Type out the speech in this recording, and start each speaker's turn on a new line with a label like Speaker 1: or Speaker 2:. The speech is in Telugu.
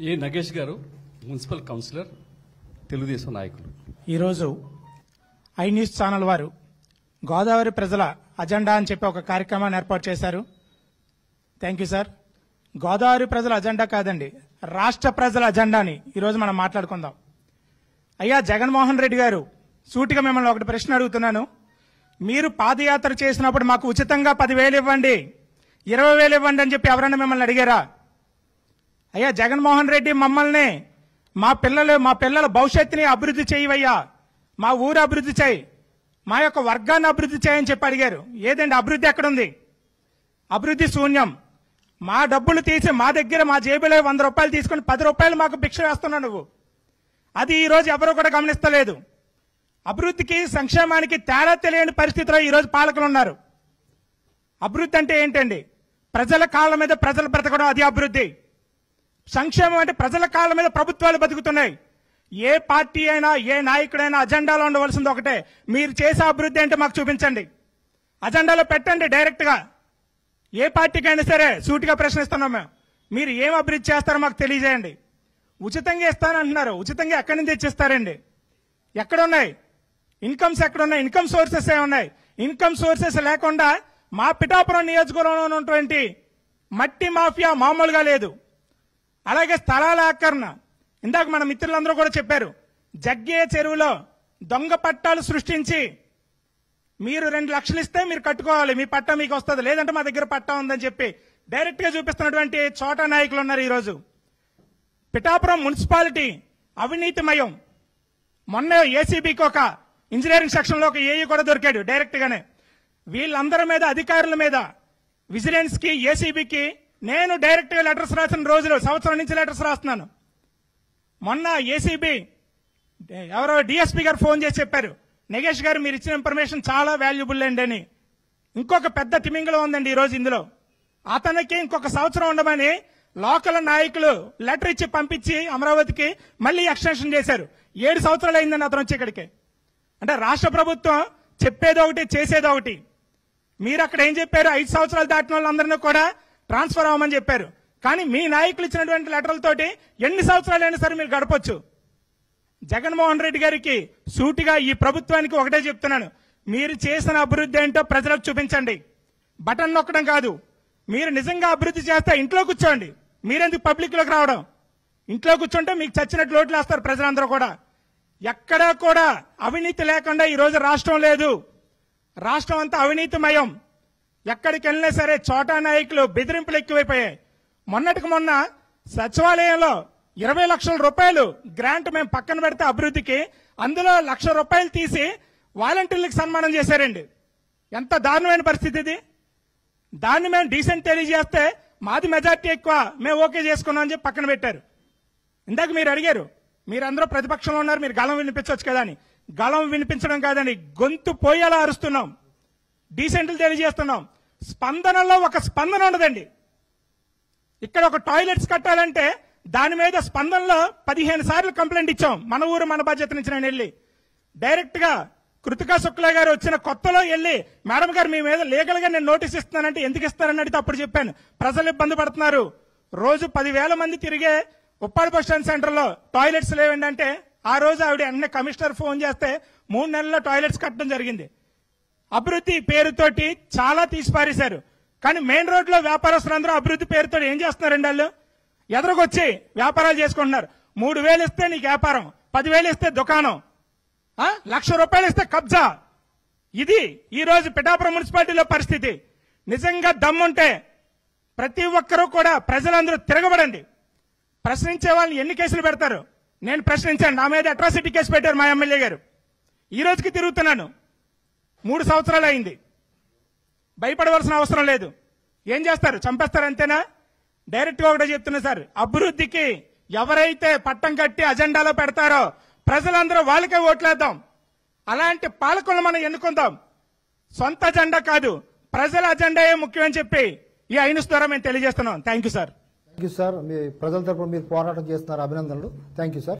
Speaker 1: ఏ నగేష్ గారు మున్సిపల్ కౌన్సిలర్ తెలుగుదేశం నాయకులు ఈరోజు ఐ న్యూస్ ఛానల్ వారు గోదావరి ప్రజల అజెండా అని చెప్పి ఒక కార్యక్రమాన్ని ఏర్పాటు చేశారు థ్యాంక్ యూ సార్ గోదావరి ప్రజల అజెండా కాదండి రాష్ట్ర ప్రజల అజెండాని ఈరోజు మనం మాట్లాడుకుందాం అయ్యా జగన్మోహన్ రెడ్డి గారు సూటిగా మిమ్మల్ని ఒకటి ప్రశ్న అడుగుతున్నాను మీరు పాదయాత్ర చేసినప్పుడు మాకు ఉచితంగా పదివేలు ఇవ్వండి ఇరవై వేలు ఇవ్వండి అని చెప్పి ఎవరైనా మిమ్మల్ని అడిగారా అయ్యా జగన్మోహన్ రెడ్డి మమ్మల్ని మా పిల్లలు మా పిల్లల భవిష్యత్తుని అభివృద్ధి చేయవయ్యా మా ఊరు అభివృద్ధి చేయి మా యొక్క వర్గాన్ని అభివృద్ధి చేయని చెప్పి అడిగారు ఏదండి అభివృద్ధి ఎక్కడుంది అభివృద్ధి శూన్యం మా డబ్బులు తీసి మా దగ్గర మా జేబులో వంద రూపాయలు తీసుకుని పది రూపాయలు మాకు భిక్ష వేస్తున్నావు నువ్వు అది ఈరోజు ఎవరూ కూడా గమనిస్తలేదు అభివృద్ధికి సంక్షేమానికి తేడా తెలియని పరిస్థితిలో ఈరోజు పాలకులు ఉన్నారు అభివృద్ధి అంటే ఏంటండి ప్రజల కాళ్ళ మీద ప్రజలు బ్రతకడం అది అభివృద్ధి సంక్షేమం అంటే ప్రజల కాళ్ళ మీద ప్రభుత్వాలు బతుకుతున్నాయి ఏ పార్టీ అయినా ఏ నాయకుడైనా అజెండాలో ఉండవలసింది ఒకటే మీరు చేసే అభివృద్ధి అంటే మాకు చూపించండి అజెండాలో పెట్టండి డైరెక్ట్గా ఏ పార్టీకి అయినా సరే సూటిగా ప్రశ్నిస్తున్నాం మేము మీరు ఏం అభివృద్ధి చేస్తారో మాకు తెలియజేయండి ఉచితంగా ఇస్తానంటున్నారు ఉచితంగా ఎక్కడి నుంచి ఇచ్చిస్తారండి ఎక్కడున్నాయి ఇన్కమ్స్ ఎక్కడున్నాయి ఇన్కమ్ సోర్సెస్ ఏమున్నాయి ఇన్కమ్ సోర్సెస్ లేకుండా మా పిఠాపురం నియోజకవర్గంలో ఉన్నటువంటి మట్టి మాఫియా మామూలుగా లేదు అలాగే స్థలాల ఆకరణ ఇందాక మన మిత్రులందరూ కూడా చెప్పారు జగ్గే చెరువులో దొంగ పట్టాలు సృష్టించి మీరు రెండు లక్షలు ఇస్తే మీరు కట్టుకోవాలి మీ పట్టా మీకు వస్తుంది లేదంటే మా దగ్గర పట్టా ఉందని చెప్పి డైరెక్ట్గా చూపిస్తున్నటువంటి చోట నాయకులు ఉన్నారు ఈరోజు పిఠాపురం మున్సిపాలిటీ అవినీతిమయం మొన్న ఏసీబీకి ఒక ఇంజనీరింగ్ సెక్షన్లో ఒక ఏఈ కూడా దొరికాడు డైరెక్ట్గానే వీళ్ళందరి మీద అధికారుల మీద విజిలెన్స్కి ఏసీబీకి నేను డైరెక్ట్గా లెటర్స్ రాసిన రోజులు సంవత్సరం నుంచి లెటర్స్ రాస్తున్నాను మొన్న ఏసీబీ ఎవరో డిఎస్పీ గారు ఫోన్ చేసి చెప్పారు నగేష్ గారు మీరు ఇచ్చిన ఇన్ఫర్మేషన్ చాలా వాల్యుబుల్ అండి అని ఇంకొక పెద్ద తిమింగలో ఉందండి ఈరోజు ఇందులో అతనికి ఇంకొక సంవత్సరం ఉండమని లోకల్ నాయకులు లెటర్ ఇచ్చి పంపించి అమరావతికి మళ్ళీ ఎక్స్టెన్షన్ చేశారు ఏడు సంవత్సరాలు అయిందని అతను వచ్చి ఇక్కడికి అంటే రాష్ట్ర ప్రభుత్వం చెప్పేదొకటి చేసేదొకటి మీరు అక్కడ ఏం చెప్పారు ఐదు సంవత్సరాలు దాటిన వాళ్ళందరినీ కూడా ట్రాన్స్ఫర్ అవ్వమని చెప్పారు కానీ మీ నాయకులు ఇచ్చినటువంటి లెటర్లతోటి ఎన్ని అయినా సరే మీరు గడపచ్చు జగన్మోహన్ రెడ్డి గారికి సూటిగా ఈ ప్రభుత్వానికి ఒకటే చెప్తున్నాను మీరు చేసిన అభివృద్ధి ఏంటో ప్రజలకు చూపించండి బటన్ నొక్కడం కాదు మీరు నిజంగా అభివృద్ధి చేస్తే ఇంట్లో కూర్చోండి మీరెందుకు పబ్లిక్లోకి రావడం ఇంట్లో కూర్చుంటే మీకు చచ్చినట్టు లోట్లు వేస్తారు ప్రజలందరూ కూడా ఎక్కడా కూడా అవినీతి లేకుండా ఈరోజు రాష్ట్రం లేదు రాష్ట్రం అంతా అవినీతిమయం ఎక్కడికి వెళ్ళినా సరే చోటా నాయకులు బెదిరింపులు ఎక్కువైపోయాయి మొన్నటికి మొన్న సచివాలయంలో ఇరవై లక్షల రూపాయలు గ్రాంట్ మేము పక్కన పెడితే అభివృద్ధికి అందులో లక్ష రూపాయలు తీసి వాలంటీర్లకు సన్మానం చేశారండి ఎంత దారుణమైన పరిస్థితి ఇది దాన్ని మేము డీసెంట్ తెలియజేస్తే మాది మెజార్టీ ఎక్కువ మేము ఓకే చేసుకున్నాం అని చెప్పి పక్కన పెట్టారు ఇందాక మీరు అడిగారు మీరందరూ ప్రతిపక్షంలో ఉన్నారు మీరు గళం వినిపించవచ్చు కదా అని గళం వినిపించడం కాదని గొంతు పోయేలా అరుస్తున్నాం డీసెంట్లు తెలియజేస్తున్నాం స్పందనలో ఒక స్పందన ఉండదండి ఇక్కడ ఒక టాయిలెట్స్ కట్టాలంటే దాని మీద స్పందనలో పదిహేను సార్లు కంప్లైంట్ ఇచ్చాం మన ఊరు మన బాధ్యత నుంచి నేను వెళ్ళి డైరెక్ట్గా కృతికా శుక్లా గారు వచ్చిన కొత్తలో వెళ్ళి మేడం గారు మీ మీద లీగల్ గా నేను నోటీస్ ఇస్తున్నానంటే ఎందుకు ఇస్తానని అడిగితే అప్పుడు చెప్పాను ప్రజలు ఇబ్బంది పడుతున్నారు రోజు పదివేల మంది తిరిగే ఉప్పాడు బస్ స్టాండ్ సెంటర్లో టాయిలెట్స్ లేవండి అంటే ఆ రోజు ఆవిడ అన్న కమిషనర్ ఫోన్ చేస్తే మూడు నెలల్లో టాయిలెట్స్ కట్టడం జరిగింది అభివృద్ధి పేరుతోటి చాలా తీసిపారేశారు కానీ మెయిన్ రోడ్లో వ్యాపారస్తులందరూ అభివృద్ధి పేరుతో ఏం చేస్తున్నారండి వాళ్ళు ఎదరకొచ్చి వ్యాపారాలు చేసుకుంటున్నారు మూడు వేలు ఇస్తే నీకు వ్యాపారం పదివేలు ఇస్తే దుకాణం లక్ష రూపాయలు ఇస్తే కబ్జా ఇది ఈరోజు పిఠాపురం మున్సిపాలిటీలో పరిస్థితి నిజంగా దమ్ముంటే ప్రతి ఒక్కరూ కూడా ప్రజలందరూ తిరగబడండి ప్రశ్నించే వాళ్ళని ఎన్ని కేసులు పెడతారు నేను ప్రశ్నించాను నా మీద అట్రాసిటీ కేసు పెట్టారు మా ఎమ్మెల్యే గారు ఈ రోజుకి తిరుగుతున్నాను మూడు సంవత్సరాలు అయింది భయపడవలసిన అవసరం లేదు ఏం చేస్తారు చంపేస్తారు అంతేనా డైరెక్ట్గా ఒకటే చెప్తున్నా సార్ అభివృద్ధికి ఎవరైతే పట్టం కట్టి అజెండాలో పెడతారో ప్రజలందరూ వాళ్ళకే ఓట్లేద్దాం అలాంటి పాలకులను మనం ఎన్నుకుందాం సొంత అజెండా కాదు ప్రజల అజెండాయే ముఖ్యమని చెప్పి ఈ ఐను స్థోరం మేము తెలియజేస్తున్నాం thank you sir thank sir మీ ప్రజల తరపున మీరు పోరాటం చేస్తున్నారు అభినందనలు థ్యాంక్ యూ సార్